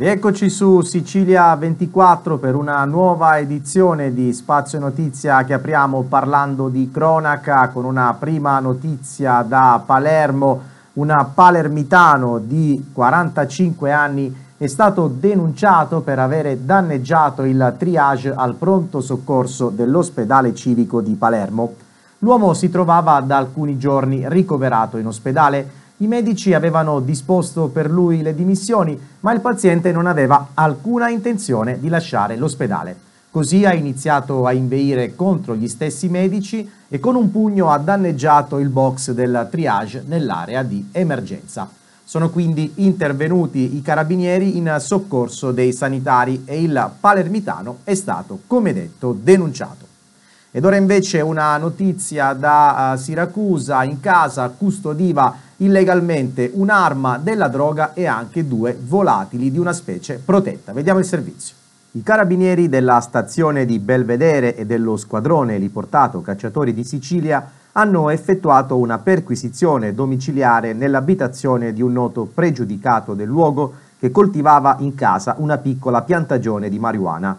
Eccoci su Sicilia 24 per una nuova edizione di Spazio Notizia che apriamo parlando di cronaca con una prima notizia da Palermo. Un palermitano di 45 anni è stato denunciato per avere danneggiato il triage al pronto soccorso dell'ospedale civico di Palermo. L'uomo si trovava da alcuni giorni ricoverato in ospedale i medici avevano disposto per lui le dimissioni, ma il paziente non aveva alcuna intenzione di lasciare l'ospedale. Così ha iniziato a inveire contro gli stessi medici e con un pugno ha danneggiato il box del triage nell'area di emergenza. Sono quindi intervenuti i carabinieri in soccorso dei sanitari e il palermitano è stato, come detto, denunciato. Ed ora invece una notizia da eh, Siracusa, in casa custodiva illegalmente un'arma della droga e anche due volatili di una specie protetta. Vediamo il servizio. I carabinieri della stazione di Belvedere e dello squadrone riportato Cacciatori di Sicilia hanno effettuato una perquisizione domiciliare nell'abitazione di un noto pregiudicato del luogo che coltivava in casa una piccola piantagione di marijuana.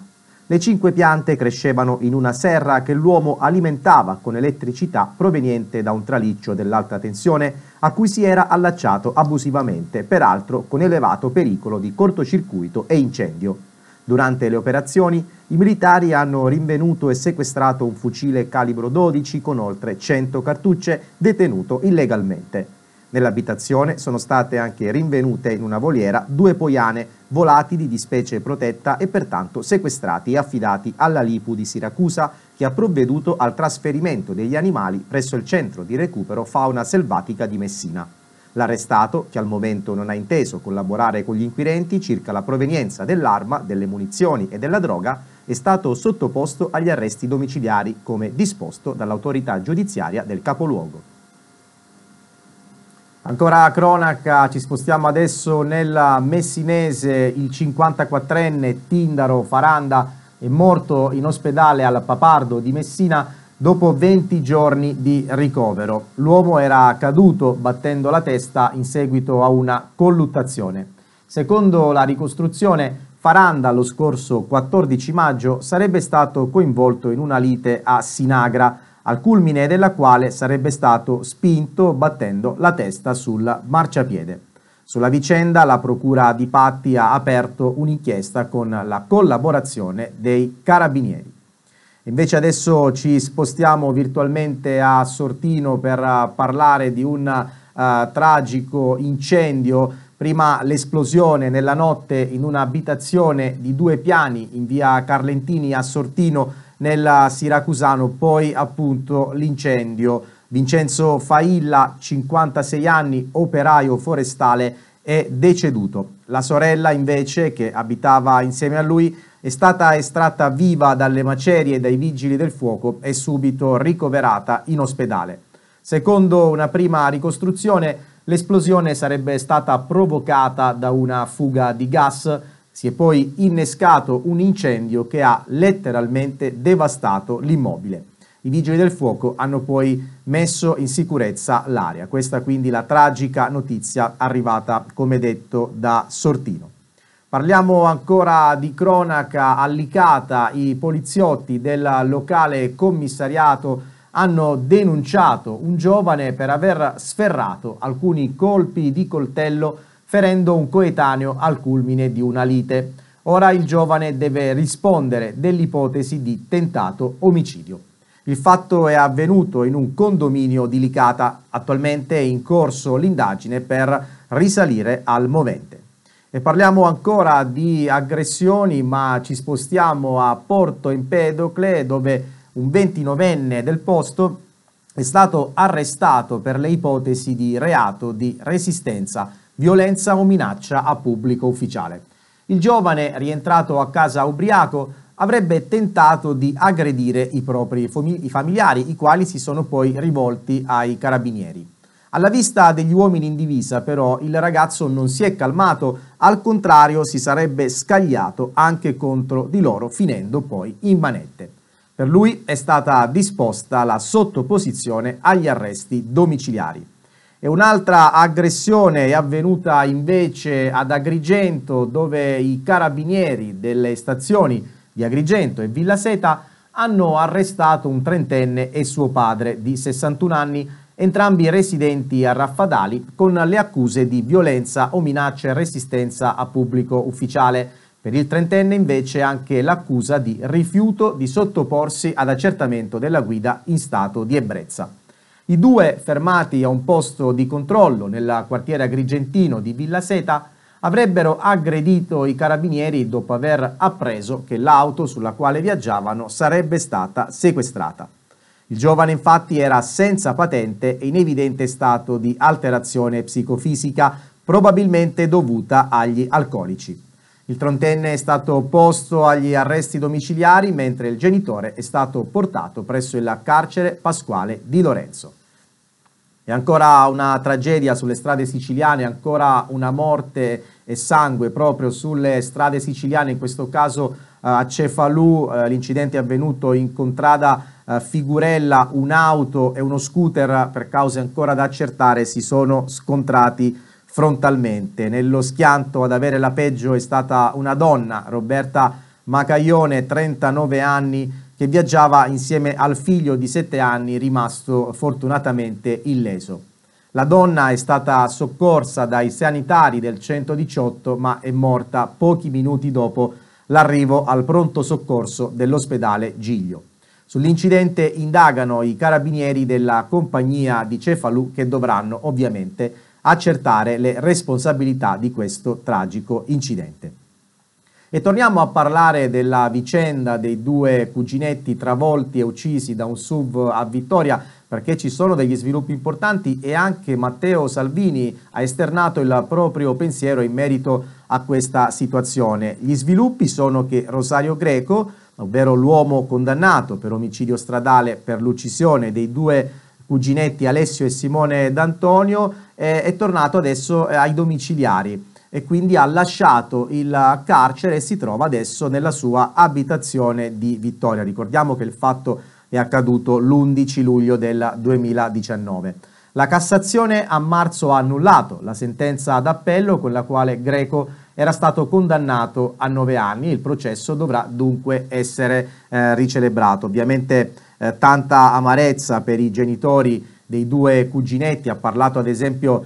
Le cinque piante crescevano in una serra che l'uomo alimentava con elettricità proveniente da un traliccio dell'alta tensione a cui si era allacciato abusivamente, peraltro con elevato pericolo di cortocircuito e incendio. Durante le operazioni i militari hanno rinvenuto e sequestrato un fucile calibro 12 con oltre 100 cartucce detenuto illegalmente. Nell'abitazione sono state anche rinvenute in una voliera due poiane volatili di specie protetta e pertanto sequestrati e affidati alla Lipu di Siracusa che ha provveduto al trasferimento degli animali presso il centro di recupero fauna selvatica di Messina. L'arrestato, che al momento non ha inteso collaborare con gli inquirenti circa la provenienza dell'arma, delle munizioni e della droga, è stato sottoposto agli arresti domiciliari come disposto dall'autorità giudiziaria del capoluogo. Ancora a cronaca, ci spostiamo adesso nella Messinese, il 54enne Tindaro Faranda è morto in ospedale al Papardo di Messina dopo 20 giorni di ricovero. L'uomo era caduto battendo la testa in seguito a una colluttazione. Secondo la ricostruzione, Faranda lo scorso 14 maggio sarebbe stato coinvolto in una lite a Sinagra, al culmine della quale sarebbe stato spinto battendo la testa sul marciapiede. Sulla vicenda la Procura di Patti ha aperto un'inchiesta con la collaborazione dei carabinieri. Invece adesso ci spostiamo virtualmente a Sortino per eh, parlare di un uh, tragico incendio. Prima l'esplosione nella notte in un'abitazione di due piani in via Carlentini a Sortino nella Siracusano, poi appunto l'incendio. Vincenzo Failla, 56 anni, operaio forestale, è deceduto. La sorella invece, che abitava insieme a lui, è stata estratta viva dalle macerie dai vigili del fuoco e subito ricoverata in ospedale. Secondo una prima ricostruzione, l'esplosione sarebbe stata provocata da una fuga di gas si è poi innescato un incendio che ha letteralmente devastato l'immobile. I vigili del fuoco hanno poi messo in sicurezza l'area. Questa quindi la tragica notizia arrivata, come detto, da Sortino. Parliamo ancora di cronaca allicata. I poliziotti del locale commissariato hanno denunciato un giovane per aver sferrato alcuni colpi di coltello ferendo un coetaneo al culmine di una lite. Ora il giovane deve rispondere dell'ipotesi di tentato omicidio. Il fatto è avvenuto in un condominio di Licata, attualmente è in corso l'indagine per risalire al movente. E parliamo ancora di aggressioni, ma ci spostiamo a Porto Empedocle, dove un 29enne del posto è stato arrestato per le ipotesi di reato di resistenza violenza o minaccia a pubblico ufficiale. Il giovane, rientrato a casa ubriaco, avrebbe tentato di aggredire i propri familiari, i quali si sono poi rivolti ai carabinieri. Alla vista degli uomini in divisa, però, il ragazzo non si è calmato, al contrario si sarebbe scagliato anche contro di loro, finendo poi in manette. Per lui è stata disposta la sottoposizione agli arresti domiciliari. E un'altra aggressione è avvenuta invece ad Agrigento dove i carabinieri delle stazioni di Agrigento e Villa Seta hanno arrestato un trentenne e suo padre di 61 anni, entrambi residenti a Raffadali, con le accuse di violenza o minacce e resistenza a pubblico ufficiale. Per il trentenne invece anche l'accusa di rifiuto di sottoporsi ad accertamento della guida in stato di ebbrezza. I due, fermati a un posto di controllo nel quartiere agrigentino di Villa Seta, avrebbero aggredito i carabinieri dopo aver appreso che l'auto sulla quale viaggiavano sarebbe stata sequestrata. Il giovane infatti era senza patente e in evidente stato di alterazione psicofisica, probabilmente dovuta agli alcolici. Il trentenne è stato posto agli arresti domiciliari mentre il genitore è stato portato presso il carcere Pasquale di Lorenzo. E ancora una tragedia sulle strade siciliane, ancora una morte e sangue proprio sulle strade siciliane, in questo caso eh, a Cefalù, eh, l'incidente è avvenuto in contrada eh, Figurella, un'auto e uno scooter per cause ancora da accertare si sono scontrati frontalmente. Nello schianto ad avere la peggio è stata una donna, Roberta Macaglione, 39 anni, che viaggiava insieme al figlio di 7 anni rimasto fortunatamente illeso. La donna è stata soccorsa dai sanitari del 118 ma è morta pochi minuti dopo l'arrivo al pronto soccorso dell'ospedale Giglio. Sull'incidente indagano i carabinieri della compagnia di Cefalù che dovranno ovviamente accertare le responsabilità di questo tragico incidente. E torniamo a parlare della vicenda dei due cuginetti travolti e uccisi da un SUV a Vittoria perché ci sono degli sviluppi importanti e anche Matteo Salvini ha esternato il proprio pensiero in merito a questa situazione. Gli sviluppi sono che Rosario Greco, ovvero l'uomo condannato per omicidio stradale per l'uccisione dei due cuginetti Alessio e Simone D'Antonio, eh, è tornato adesso eh, ai domiciliari e quindi ha lasciato il carcere e si trova adesso nella sua abitazione di Vittoria. Ricordiamo che il fatto è accaduto l'11 luglio del 2019. La Cassazione a marzo ha annullato la sentenza d'appello con la quale Greco era stato condannato a nove anni. Il processo dovrà dunque essere eh, ricelebrato. Ovviamente eh, tanta amarezza per i genitori dei due cuginetti, ha parlato ad esempio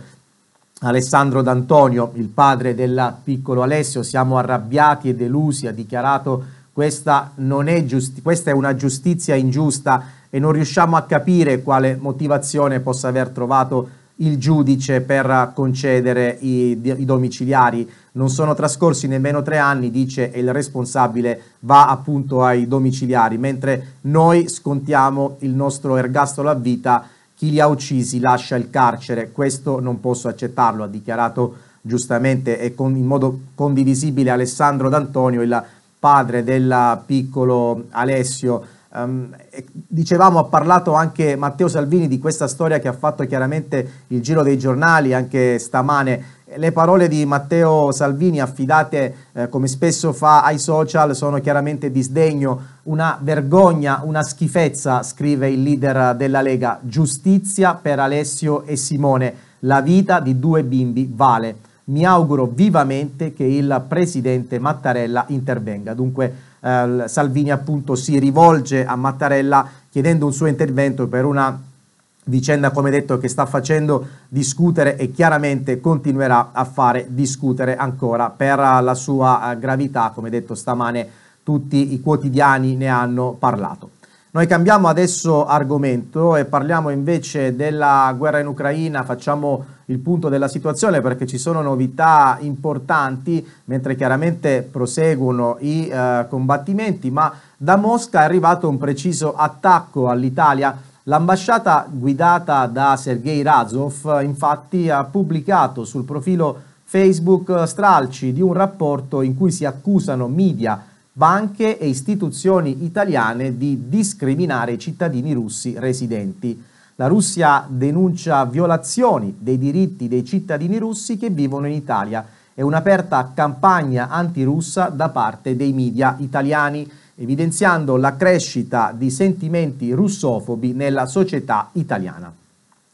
Alessandro D'Antonio, il padre del piccolo Alessio, siamo arrabbiati e delusi, ha dichiarato questa, non è giusti- questa è una giustizia ingiusta e non riusciamo a capire quale motivazione possa aver trovato il giudice per concedere i, i, domiciliari. Non sono trascorsi nemmeno tre anni, dice, il responsabile va appunto ai domiciliari, mentre noi scontiamo il nostro ergastolo a vita chi li ha uccisi lascia il carcere, questo non posso accettarlo, ha dichiarato giustamente e con, in modo condivisibile Alessandro D'Antonio, il padre del piccolo Alessio Um, dicevamo, ha parlato anche Matteo Salvini di questa storia che ha fatto chiaramente il giro dei giornali anche stamane. Le parole di Matteo Salvini affidate, eh, come spesso fa, ai social sono chiaramente disdegno, una vergogna, una schifezza, scrive il leader della Lega. Giustizia per Alessio e Simone. La vita di due bimbi vale. Mi auguro vivamente che il presidente Mattarella intervenga. Dunque, eh, Salvini appunto si rivolge a Mattarella chiedendo un suo intervento per una vicenda come detto che sta facendo discutere e chiaramente continuerà a fare discutere ancora per la sua eh, gravità come detto stamane tutti i quotidiani ne hanno parlato. Noi cambiamo adesso argomento e parliamo invece della guerra in Ucraina, facciamo il punto della situazione perché ci sono novità importanti mentre chiaramente proseguono i eh, combattimenti, ma da Mosca è arrivato un preciso attacco all'Italia. L'ambasciata guidata da Sergei Razov infatti ha pubblicato sul profilo Facebook stralci di un rapporto in cui si accusano media, banche e istituzioni italiane di discriminare i cittadini russi residenti la Russia denuncia violazioni dei diritti dei cittadini russi che vivono in Italia e un'aperta campagna antirussa da parte dei media italiani, evidenziando la crescita di sentimenti russofobi nella società italiana.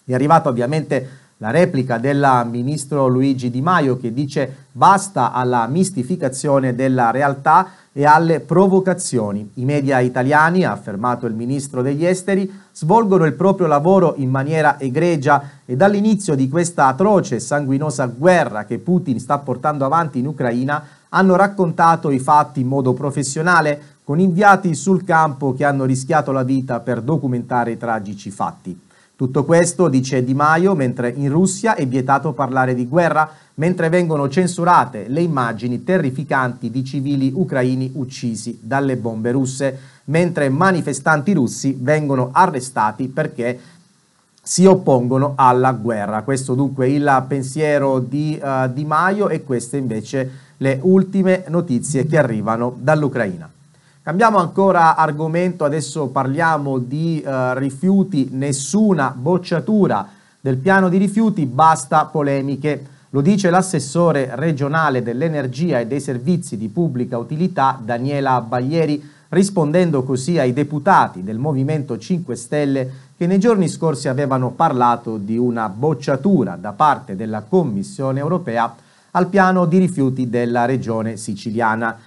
È arrivato ovviamente la replica del ministro Luigi Di Maio che dice basta alla mistificazione della realtà e alle provocazioni. I media italiani, ha affermato il ministro degli esteri, svolgono il proprio lavoro in maniera egregia e dall'inizio di questa atroce e sanguinosa guerra che Putin sta portando avanti in Ucraina hanno raccontato i fatti in modo professionale con inviati sul campo che hanno rischiato la vita per documentare i tragici fatti. Tutto questo, dice Di Maio, mentre in Russia è vietato parlare di guerra, mentre vengono censurate le immagini terrificanti di civili ucraini uccisi dalle bombe russe, mentre manifestanti russi vengono arrestati perché si oppongono alla guerra. Questo dunque il pensiero di uh, Di Maio e queste invece le ultime notizie che arrivano dall'Ucraina. Cambiamo ancora argomento, adesso parliamo di eh, rifiuti, nessuna bocciatura del piano di rifiuti, basta polemiche. Lo dice l'assessore regionale dell'energia e dei servizi di pubblica utilità Daniela Baglieri, rispondendo così ai deputati del Movimento 5 Stelle che nei giorni scorsi avevano parlato di una bocciatura da parte della Commissione europea al piano di rifiuti della regione siciliana.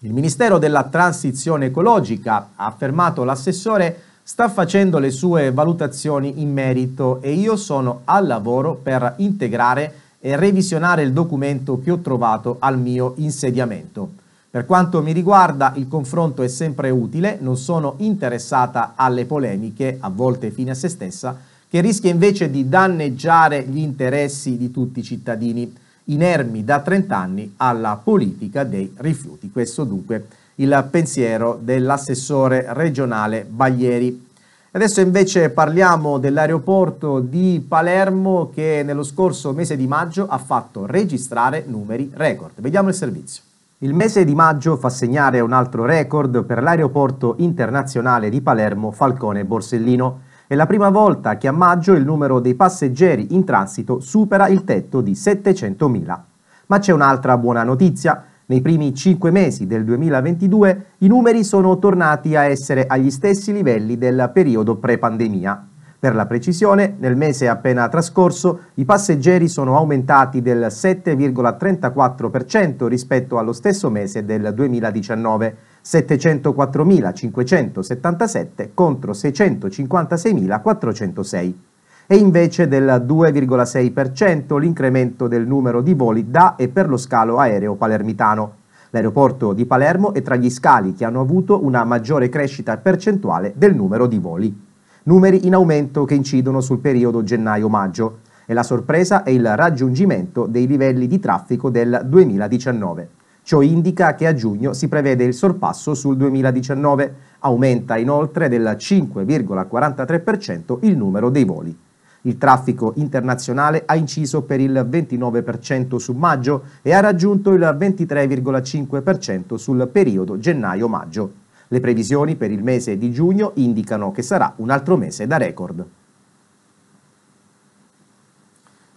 Il Ministero della Transizione Ecologica, ha affermato l'assessore, sta facendo le sue valutazioni in merito e io sono al lavoro per integrare e revisionare il documento che ho trovato al mio insediamento. Per quanto mi riguarda il confronto è sempre utile, non sono interessata alle polemiche, a volte fine a se stessa, che rischia invece di danneggiare gli interessi di tutti i cittadini inermi da 30 anni alla politica dei rifiuti. Questo dunque il pensiero dell'assessore regionale Baglieri. Adesso invece parliamo dell'aeroporto di Palermo che nello scorso mese di maggio ha fatto registrare numeri record. Vediamo il servizio. Il mese di maggio fa segnare un altro record per l'aeroporto internazionale di Palermo Falcone Borsellino. È la prima volta che a maggio il numero dei passeggeri in transito supera il tetto di 700.000. Ma c'è un'altra buona notizia. Nei primi cinque mesi del 2022 i numeri sono tornati a essere agli stessi livelli del periodo pre-pandemia. Per la precisione, nel mese appena trascorso i passeggeri sono aumentati del 7,34% rispetto allo stesso mese del 2019 704.577 contro 656.406 e invece del 2,6% l'incremento del numero di voli da e per lo scalo aereo palermitano. L'aeroporto di Palermo è tra gli scali che hanno avuto una maggiore crescita percentuale del numero di voli. Numeri in aumento che incidono sul periodo gennaio-maggio e la sorpresa è il raggiungimento dei livelli di traffico del 2019. Ciò indica che a giugno si prevede il sorpasso sul 2019. Aumenta inoltre del 5,43% il numero dei voli. Il traffico internazionale ha inciso per il 29% su maggio e ha raggiunto il 23,5% sul periodo gennaio-maggio. Le previsioni per il mese di giugno indicano che sarà un altro mese da record.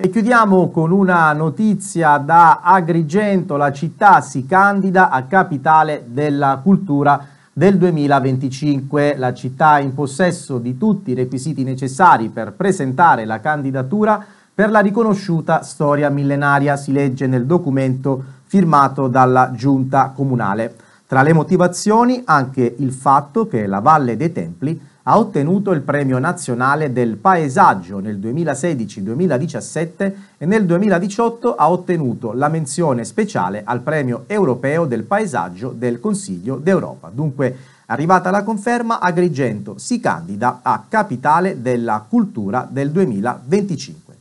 E chiudiamo con una notizia da Agrigento, la città si candida a capitale della cultura del 2025. La città è in possesso di tutti i requisiti necessari per presentare la candidatura per la riconosciuta storia millenaria, si legge nel documento firmato dalla giunta comunale. Tra le motivazioni anche il fatto che la Valle dei Templi ha ottenuto il premio nazionale del paesaggio nel 2016-2017 e nel 2018 ha ottenuto la menzione speciale al premio europeo del paesaggio del Consiglio d'Europa. Dunque, arrivata la conferma, Agrigento si candida a capitale della cultura del 2025.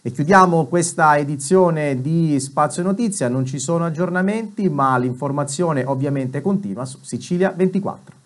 E chiudiamo questa edizione di Spazio Notizia, non ci sono aggiornamenti, ma l'informazione ovviamente continua su Sicilia 24.